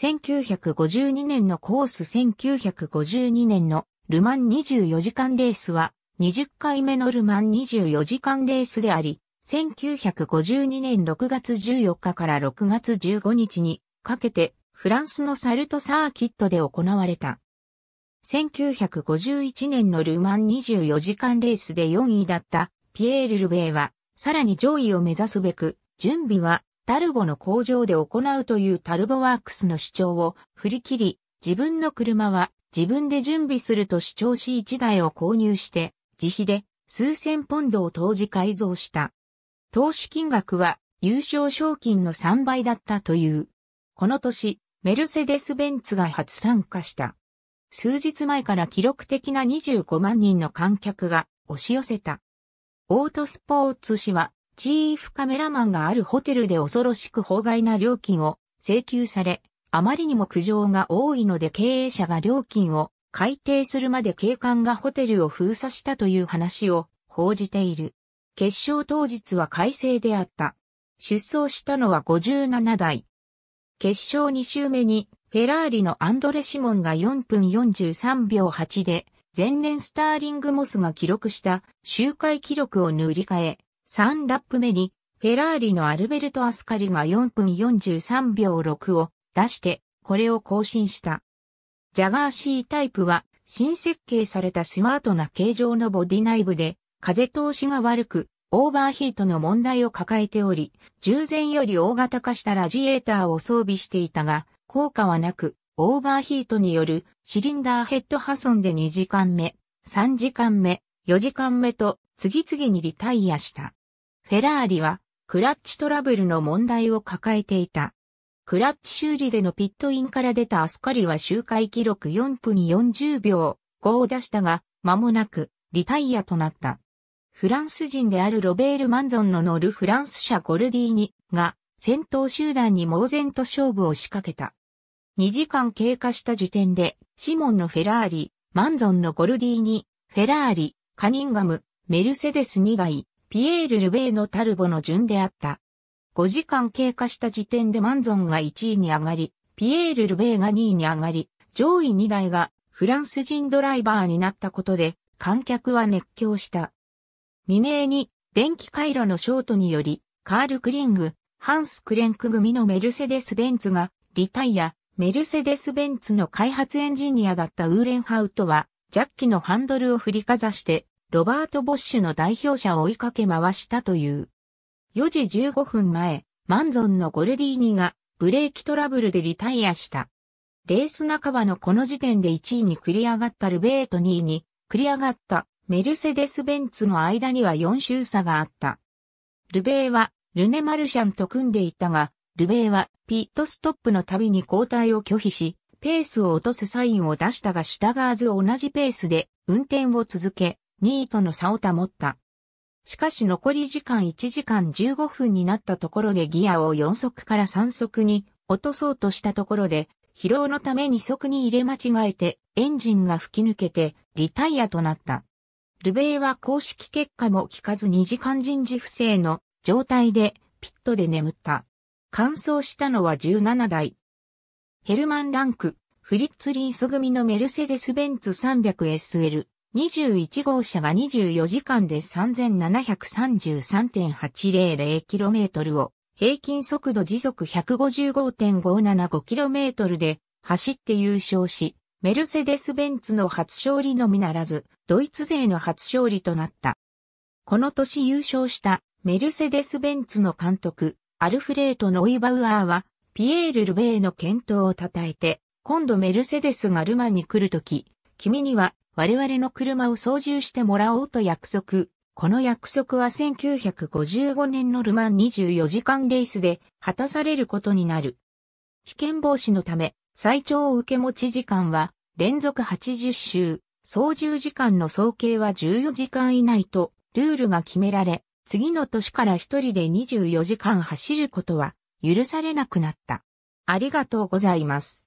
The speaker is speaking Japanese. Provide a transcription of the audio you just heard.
1952年のコース1952年のルマン24時間レースは20回目のルマン24時間レースであり、1952年6月14日から6月15日にかけてフランスのサルトサーキットで行われた。1951年のルマン24時間レースで4位だったピエール・ルベーはさらに上位を目指すべく準備はタルボの工場で行うというタルボワークスの主張を振り切り、自分の車は自分で準備すると主張し1台を購入して、自費で数千ポンドを当時改造した。投資金額は優勝賞金の3倍だったという。この年、メルセデス・ベンツが初参加した。数日前から記録的な25万人の観客が押し寄せた。オートスポーツ紙はチーフカメラマンがあるホテルで恐ろしく法外な料金を請求され、あまりにも苦情が多いので経営者が料金を改定するまで警官がホテルを封鎖したという話を報じている。決勝当日は快晴であった。出走したのは57台。決勝2周目にフェラーリのアンドレ・シモンが4分43秒8で前年スターリング・モスが記録した周回記録を塗り替え、3ラップ目に、フェラーリのアルベルト・アスカリが4分43秒6を出して、これを更新した。ジャガー C タイプは、新設計されたスマートな形状のボディ内部で、風通しが悪く、オーバーヒートの問題を抱えており、従前より大型化したラジエーターを装備していたが、効果はなく、オーバーヒートによるシリンダーヘッド破損で2時間目、3時間目、4時間目と次々にリタイアした。フェラーリは、クラッチトラブルの問題を抱えていた。クラッチ修理でのピットインから出たアスカリは周回記録4分40秒5を出したが、間もなくリタイアとなった。フランス人であるロベール・マンゾンの乗るフランス車ゴルディーニが戦闘集団に猛然と勝負を仕掛けた。2時間経過した時点で、シモンのフェラーリ、マンゾンのゴルディーニ、フェラーリ、カニンガム、メルセデス2台、ピエール・ルベーのタルボの順であった。5時間経過した時点でマンゾンが1位に上がり、ピエール・ルベーが2位に上がり、上位2台がフランス人ドライバーになったことで、観客は熱狂した。未明に電気回路のショートにより、カール・クリング、ハンス・クレンク組のメルセデス・ベンツが、リタイア、メルセデス・ベンツの開発エンジニアだったウーレンハウトは、ジャッキのハンドルを振りかざして、ロバート・ボッシュの代表者を追いかけ回したという。4時15分前、マンゾンのゴルディーニがブレーキトラブルでリタイアした。レース半ばのこの時点で1位に繰り上がったルベート2位に繰り上がったメルセデス・ベンツの間には4周差があった。ルベーはルネ・マルシャンと組んでいたが、ルベーはピットストップの度に交代を拒否し、ペースを落とすサインを出したが従わず同じペースで運転を続け、2位との差を保った。しかし残り時間1時間15分になったところでギアを4速から3速に落とそうとしたところで、疲労のため2速に入れ間違えてエンジンが吹き抜けてリタイアとなった。ルベイは公式結果も聞かず2時間人事不正の状態でピットで眠った。完走したのは17台。ヘルマンランク、フリッツリース組のメルセデス・ベンツ 300SL。21号車が24時間で 3733.800km を平均速度時速 155.575km で走って優勝し、メルセデス・ベンツの初勝利のみならず、ドイツ勢の初勝利となった。この年優勝したメルセデス・ベンツの監督、アルフレート・ノイバウアーは、ピエール・ルベーの健闘を称えて、今度メルセデスがルマンに来るとき、君には我々の車を操縦してもらおうと約束。この約束は1955年のルマン24時間レースで果たされることになる。危険防止のため、最長受け持ち時間は連続80周、操縦時間の総計は14時間以内とルールが決められ、次の年から一人で24時間走ることは許されなくなった。ありがとうございます。